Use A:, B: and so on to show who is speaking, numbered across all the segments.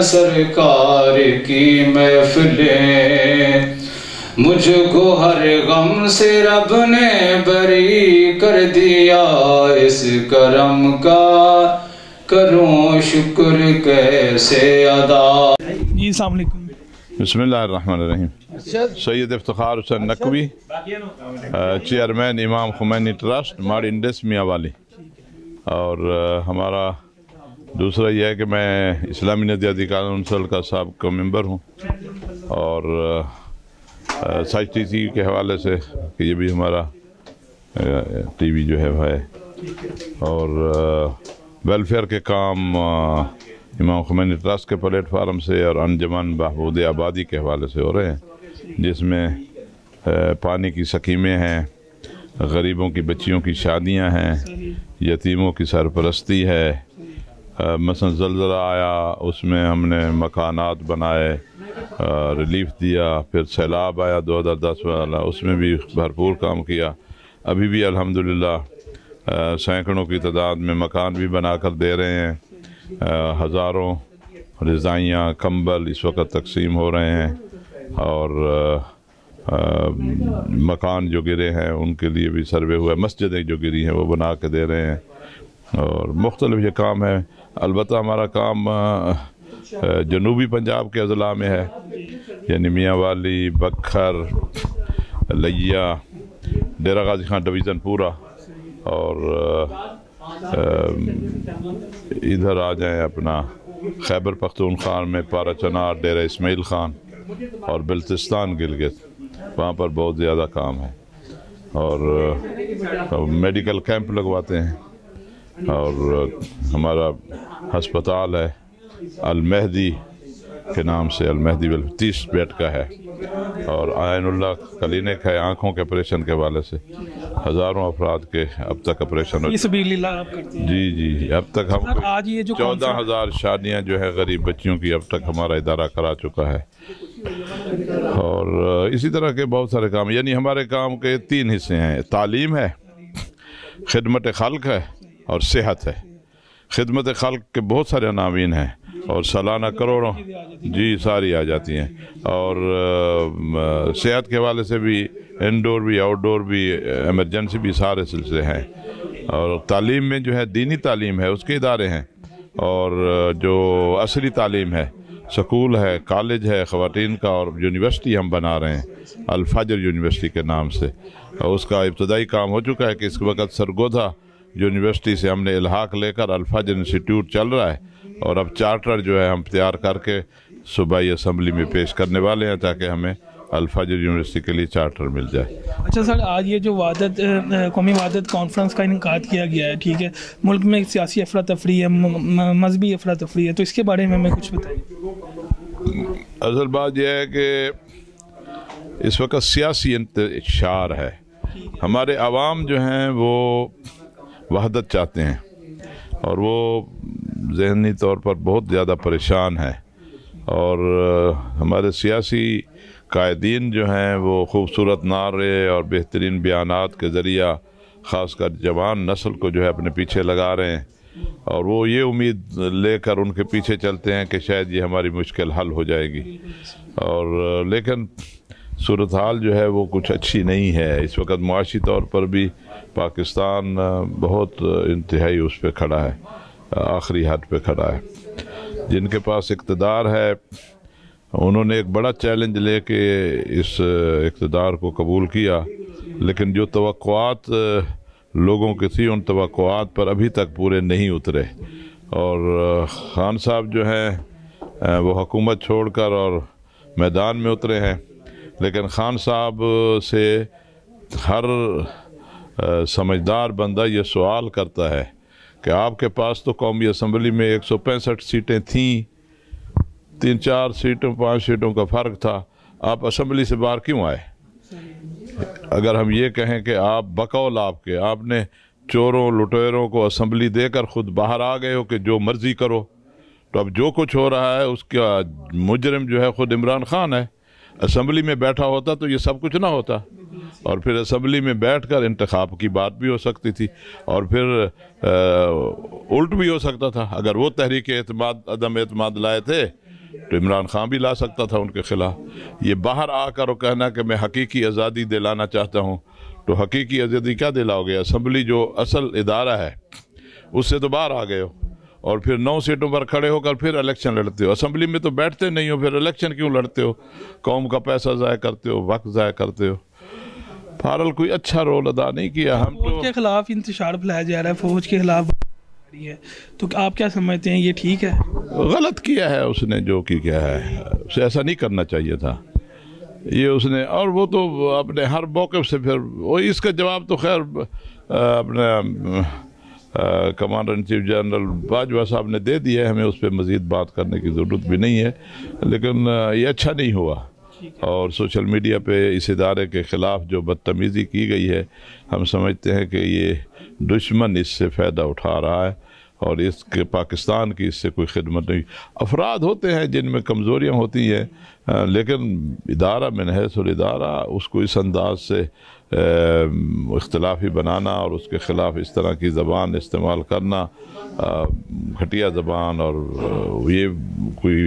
A: सरकार की महफिलें मुझको हर गम से रब ने बरी कर दिया इस करम का करूं शुक्र कैसे अदा
B: बिस्मिल्लाहिर्रहमानिर्रहीम अच्छा। सैयद बसमीम इफ्तार हुसैन अच्छा। नकवी चेयरमैन इमाम खुमैनी ट्रस्ट माड़ इंडस मियाँ वाली और हमारा दूसरा यह है कि मैं इस्लामी नदियाती कौंसल का सबका मेंबर हूँ और सच टी सी के हवाले से कि ये भी हमारा टीवी जो है है और वेलफेयर के काम इमाम खुमैनी ट्रस्ट के प्लेटफार्म से और अनजमन बहबूद आबादी के हवाले से हो रहे हैं जिसमें पानी की सकीमें हैं गरीबों की बच्चियों की शादियां हैं यतीमों की सरपरस्ती है मसल जलजला आया उसमें हमने मकानात बनाए रिलीफ दिया फिर सैलाब आया 2010 वाला उसमें भी भरपूर काम किया अभी भी अल्हम्दुलिल्लाह सैकड़ों की तादाद में मकान भी बना कर दे रहे हैं हज़ारों रज़ाइयाँ कंबल इस वक्त तकसीम हो रहे हैं और आ, मकान जो गिरे हैं उनके लिए भी सर्वे हुआ मस्जिदें जो गिरी हैं वो बना के दे रहे हैं और मुख्तलि ये काम है अलबत् हमारा काम जनूबी पंजाब के अजला में है यानी मियाँ वाली बखर लिया डेरा गाजी खान डिवीज़न पूरा और इधर आ जाए अपना खैबर पख्तून खान में पारा चनार डेरा इसमाइल खान और बल्तिस्तान गिलगित वहाँ पर बहुत ज़्यादा काम है और मेडिकल कैंप लगवाते हैं और हमारा हस्पताल है अलमेहदी के नाम से अलमेहदी बल तीस बेड का है और आयनुल्ला क्लिनिक है आँखों के ऑपरेशन के वाले से हज़ारों अफराद के अब तक ऑपरेशन इस
A: हैं
B: जी जी जी अब तक हम
A: आज ये जो चौदह
B: हज़ार शादियाँ जो है गरीब बच्चियों की अब तक हमारा इदारा करा चुका है और इसी तरह के बहुत सारे काम यानी हमारे काम के तीन हिस्से हैं तालीम है खिदमत खल्क है और सेहत है खिदमत खल के बहुत सारे नावीन हैं और सालाना करोड़ों जी सारी आ जाती हैं और सेहत के हवाले से भी इनडोर भी आउटडोर भी एमरजेंसी भी सारे सिलसिले हैं और तालीम में जो है दीनी तालीम है उसके इदारे हैं और जो असली तालीम है स्कूल है कॉलेज है ख़वान का और यूनिवर्सिटी हम बना रहे हैं अलफाजर यूनिवर्सिटी के नाम से और उसका इब्तदाई काम हो चुका है कि इस वक्त सरगोधा यूनिवर्सिटी से हमने इलाहाक लेकर अल्फाज इंस्टीट्यूट चल रहा है और अब चार्टर जो है हम तैयार करके सूबाई असम्बली में पेश करने वाले हैं ताकि हमें अल्फाजर यूनिवर्सिटी के लिए चार्टर मिल जाए
A: अच्छा सर आज ये जो वादत कौमी वादत कॉन्फ्रेंस का इनका किया गया है ठीक है मुल्क में सियासी अफरा तफरी है मजहबी अफरा तफरी है तो इसके बारे में हमें कुछ बताइए
B: असल बात यह है कि इस वक्त सियासी इंतशार है हमारे आवाम जो हैं वो वहदत चाहते हैं और वो जहनी तौर पर बहुत ज़्यादा परेशान है और हमारे सियासी कायदीन जो हैं वो खूबसूरत नारे और बेहतरीन बयान के ज़रिया ख़ासकर जवान नस्ल को जो है अपने पीछे लगा रहे हैं और वो ये उम्मीद लेकर उनके पीछे चलते हैं कि शायद ये हमारी मुश्किल हल हो जाएगी और लेकिन सूरत हाल जो है वो कुछ अच्छी नहीं है इस वक्त मुआशी तौर पर भी पाकिस्तान बहुत इंतहाई उस पर खड़ा है आखिरी हद पे खड़ा है जिनके पास इकतदार है उन्होंने एक बड़ा चैलेंज ले के इस इकतदार को कबूल किया लेकिन जो तो लोगों की थी उन तोक़ात पर अभी तक पूरे नहीं उतरे और ख़ान साहब जो हैं वो हुकूमत छोड़कर और मैदान में उतरे हैं लेकिन खान साहब से हर आ, समझदार बंदा ये सवाल करता है कि आपके पास तो कौमी असम्बली में एक सौ पैंसठ सीटें थीं तीन चार सीटों पाँच सीटों का फ़र्क था आप असम्बली से बाहर क्यों आए अगर हम ये कहें कि आप बकौल आपके आपने चोरों लुटेरों को असम्बली देकर ख़ुद बाहर आ गए हो कि जो मर्ज़ी करो तो अब जो कुछ हो रहा है उसका मुजरम जो है ख़ुद इमरान खान है असम्बली में बैठा होता तो ये सब कुछ ना होता और फिर असम्बली में बैठ कर की बात भी हो सकती थी और फिर आ, उल्ट भी हो सकता था अगर वो तहरीक एतमाद अदम एतमाद लाए थे तो इमरान खान भी ला सकता था उनके खिलाफ ये बाहर आकर और कहना कि मैं हकीकी आज़ादी दिलाना चाहता हूँ तो हकीकी आज़ादी क्या दिलाओगे असम्बली जो असल इदारा है उससे तो बाहर आ गए हो और फिर नौ सीटों पर खड़े होकर फिर इलेक्शन लड़ते हो असम्बली में तो बैठते नहीं हो फिर इलेक्शन क्यों लड़ते हो कौम का पैसा ज़ाय करते हो वक्त ज़ाय करते हो फारल कोई अच्छा रोल अदा नहीं किया हम फौज
A: तो, के खिलाफ इंतजार फैलाया जा रहा है फौज के खिलाफ है तो आप क्या समझते हैं ये ठीक है गलत किया है उसने
B: जो कि क्या है उसे ऐसा नहीं करना चाहिए था ये उसने और वो तो अपने हर मौके से फिर वो इसका जवाब तो खैर अपने commander in chief general Bajwa साहब ने दे दिया हमें उस पर मज़ीद बात करने की ज़रूरत भी नहीं है लेकिन ये अच्छा नहीं हुआ और सोशल मीडिया पे इस इदारे के ख़िलाफ़ जो बदतमीज़ी की गई है हम समझते हैं कि ये दुश्मन इससे फ़ायदा उठा रहा है और इसके पाकिस्तान की इससे कोई खिदमत नहीं अफराद होते हैं जिनमें कमज़ोरियाँ होती हैं लेकिन इदारा में और इदारा उसको इस अंदाज से इख्तलाफी बनाना और उसके ख़िलाफ़ इस तरह की ज़बान इस्तेमाल करना घटिया ज़बान और ये कोई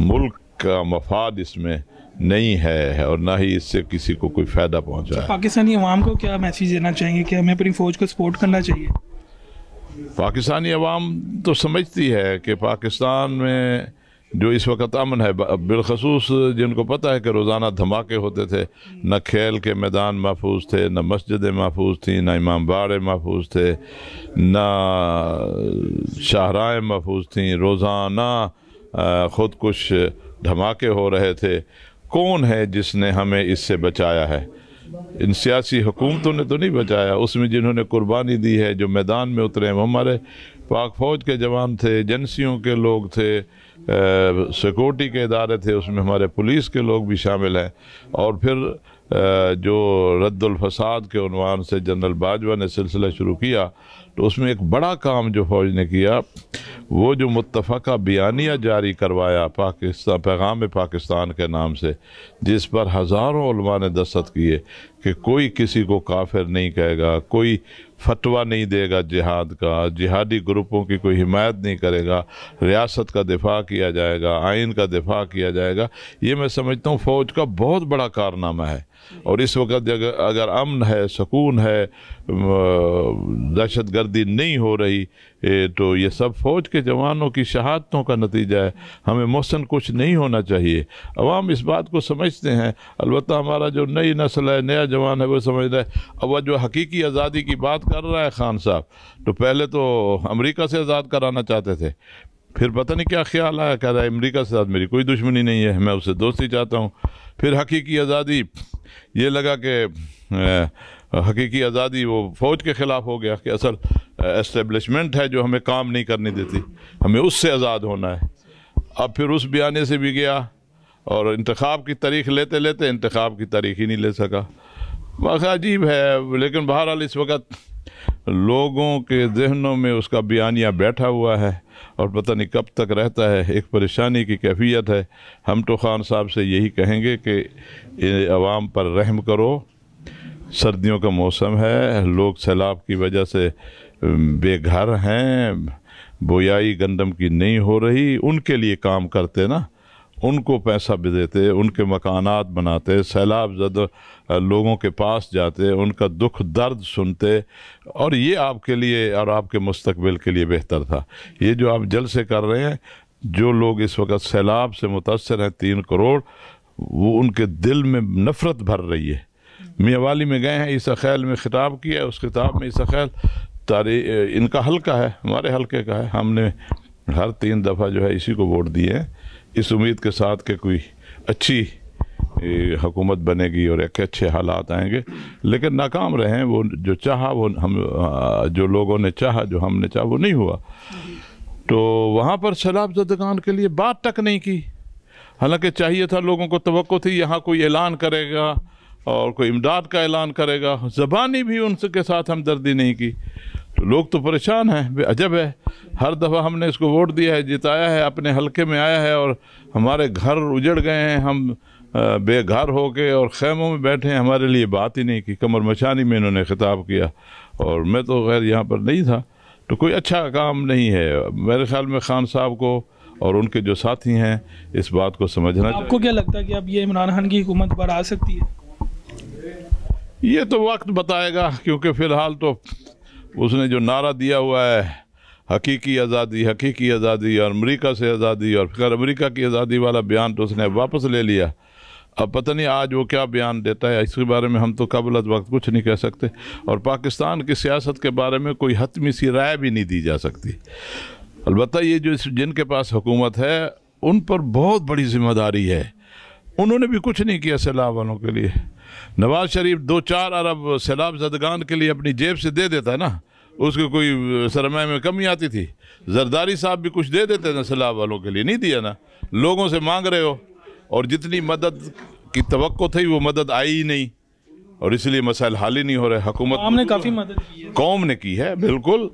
B: मुल्क का मफाद इसमें नहीं है और ना ही इससे किसी को कोई फ़ायदा पहुंचा है
A: पाकिस्तानी अवाम को क्या मैसेज देना चाहिए कि हमें अपनी फ़ौज को सपोर्ट करना चाहिए
B: पाकिस्तानी अवाम तो समझती है कि पाकिस्तान में जो इस वक्त अमन है बिलखसूस जिनको पता है कि रोज़ाना धमाके होते थे हम्म। न खेल के मैदान महफूज थे न मस्जिदें महफूज थी न इमाम बाड़े महफूज थे न शाहराएँ महफूज थी रोज़ाना ख़ुद कुछ धमाके हो रहे थे कौन है जिसने हमें इससे बचाया है इन सियासी हुकूमतों ने तो नहीं बचाया उसमें जिन्होंने कुर्बानी दी है जो मैदान में उतरे हैं वो हमारे पाक फ़ौज के जवान थे एजेंसीयों के लोग थे सिक्योरिटी के इदारे थे उसमें हमारे पुलिस के लोग भी शामिल हैं और फिर जो रद्दुलफसाद के अनवान से जनरल बाजवा ने सिलसिला शुरू किया तो उसमें एक बड़ा काम जो फौज ने किया वो जो मुतफ़ा बयानिया जारी करवाया पाकिस्तान पैगाम पाकिस्तान के नाम से जिस पर हज़ारों ने दस्त किए कि कोई किसी को काफिर नहीं कहेगा कोई फतवा नहीं देगा जिहाद का जिहादी ग्रुपों की कोई हिमायत नहीं करेगा रियासत का दिफा किया जाएगा आइन का दिफा किया जाएगा ये मैं समझता हूँ फ़ौज का बहुत बड़ा कारनामा है और इस वक्त अगर अमन है सुकून है दहशत गर्दी नहीं हो रही तो ये सब फ़ौज के जवानों की शहादतों का नतीजा है हमें मौसम कुछ नहीं होना चाहिए अवाम इस बात को समझते हैं अलबत्त हमारा जो नई नस्ल है नया जवान है वो समझ रहा है अब जो हकीकी आज़ादी की बात कर रहा है खान साहब तो पहले तो अमेरिका से आज़ाद कराना चाहते थे फिर पता नहीं क्या ख्याल आया कह रहा है अमरीका से साथ मेरी कोई दुश्मनी नहीं है मैं उससे दोस्ती चाहता हूँ फिर हकीकी आज़ादी ये लगा कि हकीकी आज़ादी वो फ़ौज के ख़िलाफ़ हो गया कि असल एस्टेब्लिशमेंट है जो हमें काम नहीं करने देती हमें उससे आज़ाद होना है अब फिर उस बयाने से भी गया और इंतखब की तारीख लेते लेते इंतखब की तारीख ही नहीं ले सका वाक़ा अजीब है लेकिन बहरहाल इस वक्त लोगों के जहनों में उसका बयानिया बैठा हुआ है और पता नहीं कब तक रहता है एक परेशानी की कैफियत है हम तो खान साहब से यही कहेंगे कि आवाम पर रहम करो सर्दियों का मौसम है लोग सैलाब की वजह से बेघर हैं बोयाई गंदम की नहीं हो रही उनके लिए काम करते ना उनको पैसा भी देते उनके मकानात बनाते सैलाब जद लोगों के पास जाते उनका दुख दर्द सुनते और ये आपके लिए और आपके मुस्तबिल के लिए बेहतर था ये जो आप जल से कर रहे हैं जो लोग इस वक्त सैलाब से मुतासर हैं तीन करोड़ वो उनके दिल में नफ़रत भर रही है मियाँ वाली में गए हैं इस अखैल में ख़िताब किया है उस किताब में इस अखैल तारी इनका हल्का है हमारे हल्के का है हमने हर तीन दफ़ा जो है इसी को वोट दिए हैं इस उम्मीद के साथ कि कोई अच्छी हुकूमत बनेगी और एक अच्छे हालात आएंगे लेकिन नाकाम रहें वो जो चाहा वो हम जो लोगों ने चाहा जो हमने चाहा वो नहीं हुआ तो वहाँ पर शराब जदगान के लिए बात तक नहीं की हालांकि चाहिए था लोगों को तो थी यहाँ कोई ऐलान करेगा और कोई इमदाद का ऐलान करेगा ज़बानी भी उनके साथ हमदर्दी नहीं की तो लोग तो परेशान हैं अजब है हर दफ़ा हमने इसको वोट दिया है जिताया है अपने हलके में आया है और हमारे घर उजड़ गए हैं हम बेघर हो के और खैमों में बैठे हैं हमारे लिए बात ही नहीं की कमर मचानी में इन्होंने खिताब किया और मैं तो खैर यहाँ पर नहीं था तो कोई अच्छा काम नहीं है मेरे ख्याल में खान साहब को और उनके जो साथी हैं इस बात को समझना आपको
A: क्या लगता है कि अब ये इमरान खान की हुकूमत पर आ सकती है
B: ये तो वक्त बताएगा क्योंकि फ़िलहाल तो उसने जो नारा दिया हुआ है हकीकी आज़ादी हकीकी आज़ादी और अमेरिका से आज़ादी और फिर अमेरिका की आज़ादी वाला बयान तो उसने वापस ले लिया अब पता नहीं आज वो क्या बयान देता है इसके बारे में हम तो कबल वक्त कुछ नहीं कह सकते और पाकिस्तान की सियासत के बारे में कोई हतमी सी राय भी नहीं दी जा सकती अलबत् ये जो जिनके पास हुकूमत है उन पर बहुत बड़ी जिम्मेदारी है उन्होंने भी कुछ नहीं किया सैलाब वालों के लिए नवाज शरीफ दो चार अरब सैलाब जदगान के लिए अपनी जेब से दे देता ना उसके कोई सरमा में कमी आती थी जरदारी साहब भी कुछ दे देते ना सैलाब वालों के लिए नहीं दिया ना लोगों से मांग रहे हो और जितनी मदद की तो थी वो मदद आई ही नहीं और इसलिए मसाइल हाल ही नहीं हो रहे हकूमत ने काफ़ी मदद कौम ने की है बिल्कुल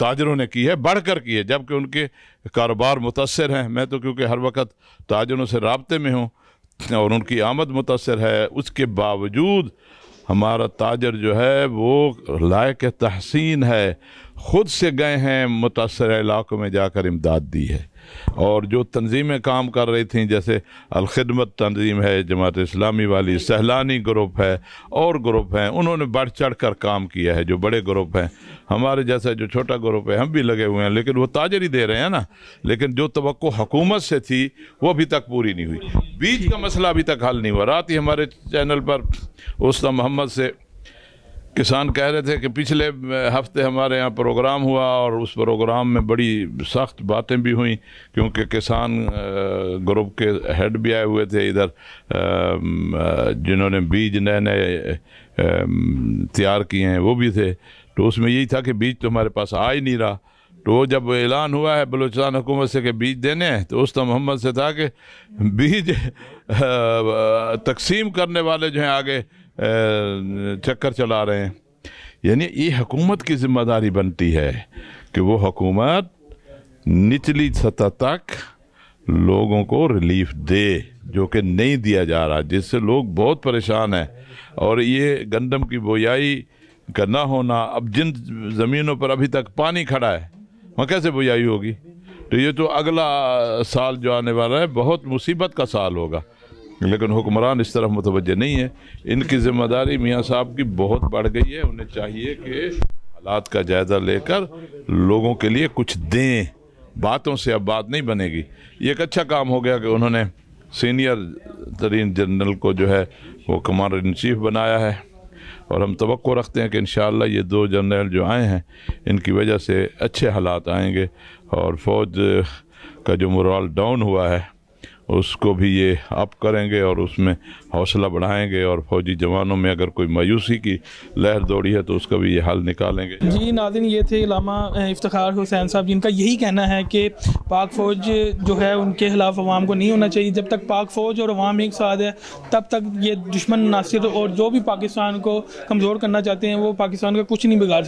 B: ताजरों ने की है बढ़कर की है जबकि उनके कारोबार मुतासर हैं मैं तो क्योंकि हर वक्त ताजरों से रबते में हूँ और उनकी आमद मुतासर है उसके बावजूद हमारा ताजर जो है वो लायक तहसीन है ख़ुद से गए हैं मुतासर इलाक़ों में जाकर इमदाद दी है और जो तंजीमें काम कर रही थी जैसे अलखदमत तंजीम है जमात इस्लामी वाली सहलानी ग्रुप है और ग्रुप हैं उन्होंने बढ़ चढ़ कर काम किया है जो बड़े ग्रुप हैं हमारे जैसा जो छोटा ग्रुप है हम भी लगे हुए हैं लेकिन वो ताजरी दे रहे हैं ना लेकिन जो तो हकूमत से थी वो अभी तक पूरी नहीं हुई बीच का मसला अभी तक हल नहीं हुआ रात ही हमारे चैनल पर उस मोहम्मद से किसान कह रहे थे कि पिछले हफ्ते हमारे यहाँ प्रोग्राम हुआ और उस प्रोग्राम में बड़ी सख्त बातें भी हुई क्योंकि किसान ग्रुप के हेड भी आए हुए थे इधर जिन्होंने बीज नए नए तैयार किए हैं वो भी थे तो उसमें यही था कि बीज तो हमारे पास आ ही नहीं रहा तो जब ऐलान हुआ है बलूचिस्तान हुकूमत से कि बीज देने हैं तो उस तो मोहम्मद से था कि बीज तकसीम करने वाले जो हैं आगे चक्कर चला रहे हैं यानी ये हकूमत की जिम्मेदारी बनती है कि वो हकूमत निचली सतह तक लोगों को रिलीफ दे जो कि नहीं दिया जा रहा जिससे लोग बहुत परेशान हैं और ये गंदम की बोयाई का ना होना अब जिन ज़मीनों पर अभी तक पानी खड़ा है वहाँ कैसे बुआई होगी तो ये तो अगला साल जो आने वाला है बहुत मुसीबत का साल होगा लेकिन हुक्मरान इस तरफ मुतवजह नहीं है इनकी ज़िम्मेदारी मियाँ साहब की बहुत बढ़ गई है उन्हें चाहिए कि हालात का जायज़ा लेकर लोगों के लिए कुछ दें बातों से अब बात नहीं बनेगी ये एक अच्छा काम हो गया कि उन्होंने सीनियर तरीन जनरल को जो है वो कमांडर इन चीफ बनाया है और हम तो रखते हैं कि इन ये दो जनरल जो आए हैं इनकी वजह से अच्छे हालात आएंगे और फ़ौज का जो मुराल डाउन हुआ है उसको भी ये अप करेंगे और उसमें हौसला बढ़ाएंगे और फौजी जवानों में अगर कोई मायूसी की लहर दौड़ी है तो उसका भी ये हाल निकालेंगे
A: जी नादिन ये थे इलामा इफ्तार हुसैन साहब जिनका यही कहना है कि पाक फ़ौज जो है उनके खिलाफ अवाम को नहीं होना चाहिए जब तक पाक फ़ौज और अवाम एक साथ है तब तक ये दुश्मन नासिर और जो भी पाकिस्तान को कमज़ोर करना चाहते हैं वो पाकिस्तान का कुछ नहीं बिगाड़ सकते